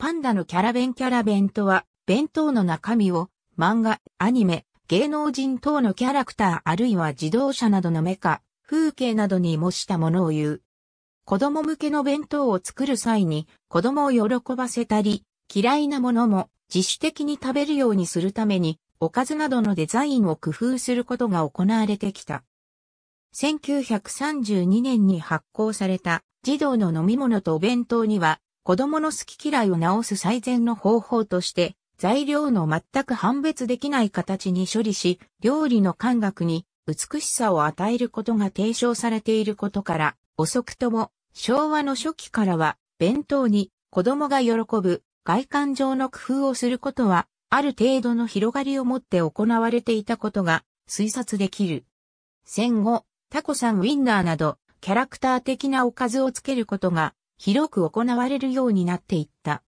パンダのキャラ弁キャラ弁とは、弁当の中身を漫画、アニメ、芸能人等のキャラクターあるいは自動車などのメカ、風景などに模したものを言う。子供向けの弁当を作る際に子供を喜ばせたり、嫌いなものも自主的に食べるようにするために、おかずなどのデザインを工夫することが行われてきた。1932年に発行された児童の飲み物とお弁当には子供の好き嫌いを治す最善の方法として、材料の全く判別できない形に処理し、料理の感覚に美しさを与えることが提唱されていることから、遅くとも昭和の初期からは、弁当に子供が喜ぶ外観上の工夫をすることは、ある程度の広がりを持って行われていたことが推察できる。戦後、タコさんウィンナーなど、キャラクター的なおかずをつけることが広く行われるようになっていった。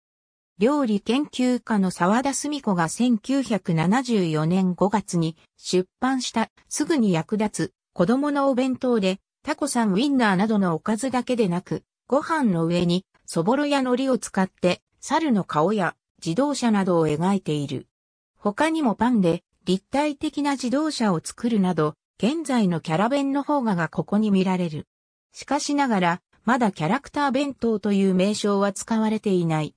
料理研究家の沢田澄子が1974年5月に出版したすぐに役立つ子供のお弁当でタコさんウィンナーなどのおかずだけでなくご飯の上にそぼろや海苔を使って猿の顔や自動車などを描いている。他にもパンで立体的な自動車を作るなど現在のキャラ弁の方ががここに見られる。しかしながらまだキャラクター弁当という名称は使われていない。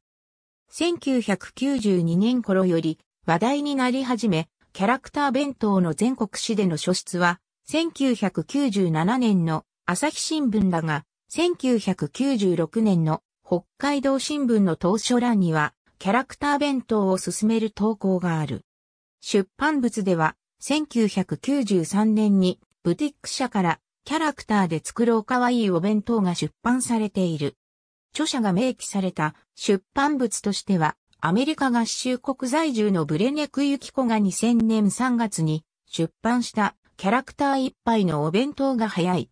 1992年頃より話題になり始め、キャラクター弁当の全国紙での初出は、1997年の朝日新聞だが、1996年の北海道新聞の当初欄には、キャラクター弁当を進める投稿がある。出版物では、1993年にブティック社からキャラクターで作ろうかわいいお弁当が出版されている。著者が明記された出版物としては、アメリカ合衆国在住のブレネクユキコが2000年3月に出版したキャラクター一杯のお弁当が早い。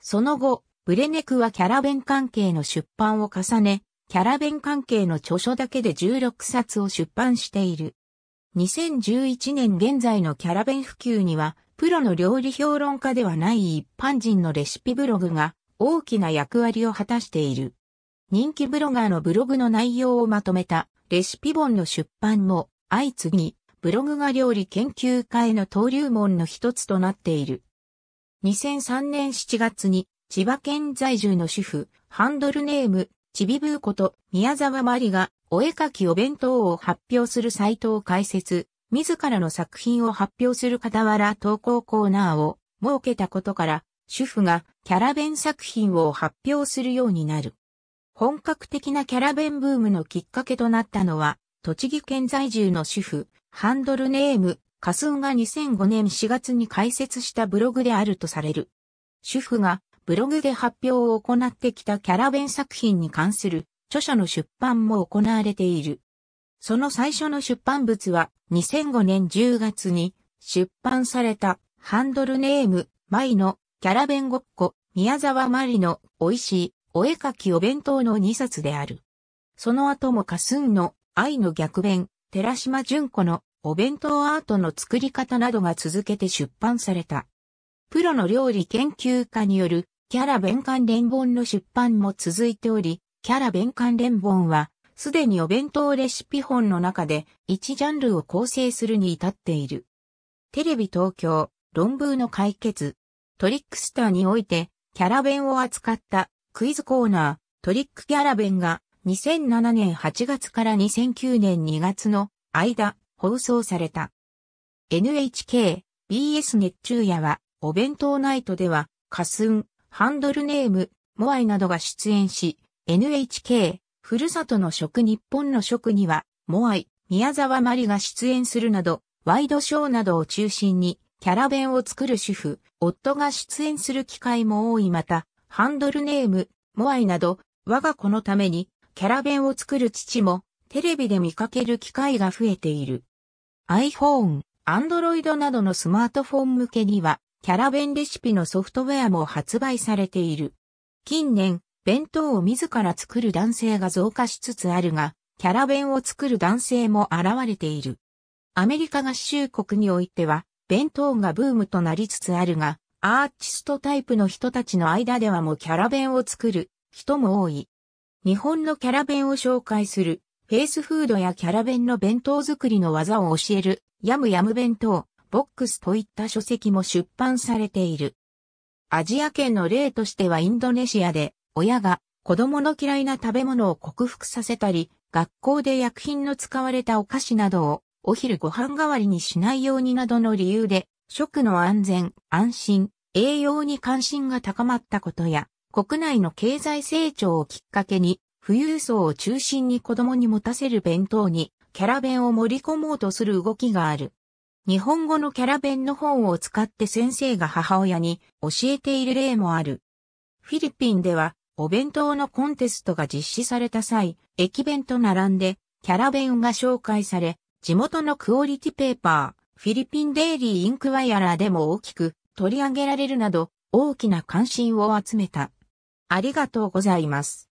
その後、ブレネクはキャラ弁関係の出版を重ね、キャラ弁関係の著書だけで16冊を出版している。2011年現在のキャラ弁普及にはプロの料理評論家ではない一般人のレシピブログが大きな役割を果たしている。人気ブロガーのブログの内容をまとめたレシピ本の出版も相次ぎ、ブログが料理研究会の登竜門の一つとなっている。2003年7月に千葉県在住の主婦、ハンドルネーム、ちびぶーこと宮沢まりがお絵かきお弁当を発表するサイトを開設、自らの作品を発表する傍ら投稿コーナーを設けたことから、主婦がキャラ弁作品を発表するようになる。本格的なキャラ弁ブームのきっかけとなったのは、栃木県在住の主婦、ハンドルネーム、カスンが2005年4月に開設したブログであるとされる。主婦がブログで発表を行ってきたキャラ弁作品に関する著書の出版も行われている。その最初の出版物は2005年10月に出版されたハンドルネーム、舞のキャラ弁ごっこ、宮沢まりの美味しいお絵かきお弁当の2冊である。その後もカスンの愛の逆弁、寺島純子のお弁当アートの作り方などが続けて出版された。プロの料理研究家によるキャラ弁関連本の出版も続いており、キャラ弁関連本はすでにお弁当レシピ本の中で1ジャンルを構成するに至っている。テレビ東京、論文の解決、トリックスターにおいてキャラ弁を扱ったクイズコーナー、トリックキャラ弁が2007年8月から2009年2月の間放送された。NHK、BS 熱中夜はお弁当ナイトではカスン、ハンドルネーム、モアイなどが出演し、NHK、ふるさとの食日本の食には、モアイ、宮沢まりが出演するなど、ワイドショーなどを中心に、キャラ弁を作る主婦、夫が出演する機会も多いまた、ハンドルネーム、モアイなど、我が子のために、キャラ弁を作る父も、テレビで見かける機会が増えている。iPhone、Android などのスマートフォン向けには、キャラ弁レシピのソフトウェアも発売されている。近年、弁当を自ら作る男性が増加しつつあるが、キャラ弁を作る男性も現れている。アメリカ合衆国においては、弁当がブームとなりつつあるが、アーティストタイプの人たちの間ではもキャラ弁を作る人も多い。日本のキャラ弁を紹介する、フェイスフードやキャラ弁の弁当作りの技を教える、ヤムヤム弁当、ボックスといった書籍も出版されている。アジア圏の例としてはインドネシアで、親が子供の嫌いな食べ物を克服させたり、学校で薬品の使われたお菓子などをお昼ご飯代わりにしないようになどの理由で、食の安全、安心、栄養に関心が高まったことや、国内の経済成長をきっかけに、富裕層を中心に子供に持たせる弁当に、キャラ弁を盛り込もうとする動きがある。日本語のキャラ弁の本を使って先生が母親に教えている例もある。フィリピンではお弁当のコンテストが実施された際、駅弁と並んで、キャラ弁が紹介され、地元のクオリティペーパー、フィリピンデイリーインクワイアラーでも大きく取り上げられるなど、大きな関心を集めた。ありがとうございます。